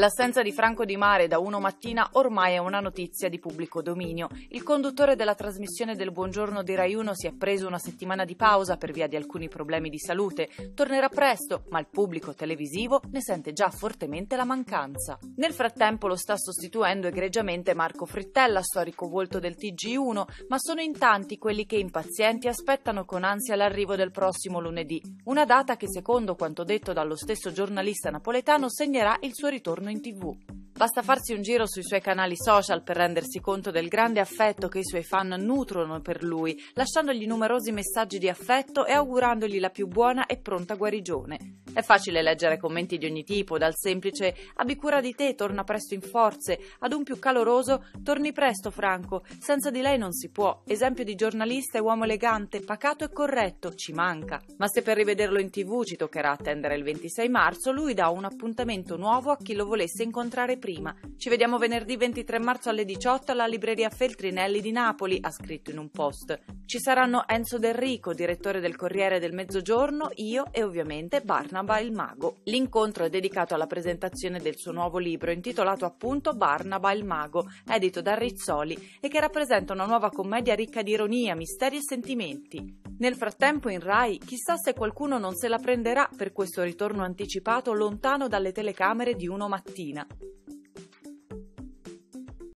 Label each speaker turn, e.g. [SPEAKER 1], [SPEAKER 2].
[SPEAKER 1] L'assenza di Franco Di Mare da 1 mattina ormai è una notizia di pubblico dominio. Il conduttore della trasmissione del Buongiorno di Rai 1 si è preso una settimana di pausa per via di alcuni problemi di salute. Tornerà presto, ma il pubblico televisivo ne sente già fortemente la mancanza. Nel frattempo lo sta sostituendo egregiamente Marco Frittella, storico volto del TG1, ma sono in tanti quelli che impazienti aspettano con ansia l'arrivo del prossimo lunedì, una data che secondo quanto detto dallo stesso giornalista napoletano segnerà il suo ritorno noite TV. Basta farsi un giro sui suoi canali social per rendersi conto del grande affetto che i suoi fan nutrono per lui, lasciandogli numerosi messaggi di affetto e augurandogli la più buona e pronta guarigione. È facile leggere commenti di ogni tipo, dal semplice abbi cura di te, torna presto in forze, ad un più caloroso torni presto Franco, senza di lei non si può, esempio di giornalista e uomo elegante, pacato e corretto, ci manca. Ma se per rivederlo in tv ci toccherà attendere il 26 marzo, lui dà un appuntamento nuovo a chi lo volesse incontrare prima prima. Ci vediamo venerdì 23 marzo alle 18 alla libreria Feltrinelli di Napoli, ha scritto in un post. Ci saranno Enzo Del Rico, direttore del Corriere del Mezzogiorno, io e ovviamente Barnaba il Mago. L'incontro è dedicato alla presentazione del suo nuovo libro intitolato appunto Barnaba il Mago, edito da Rizzoli e che rappresenta una nuova commedia ricca di ironia, misteri e sentimenti. Nel frattempo in Rai chissà se qualcuno non se la prenderà per questo ritorno anticipato lontano dalle telecamere di Uno Mattina.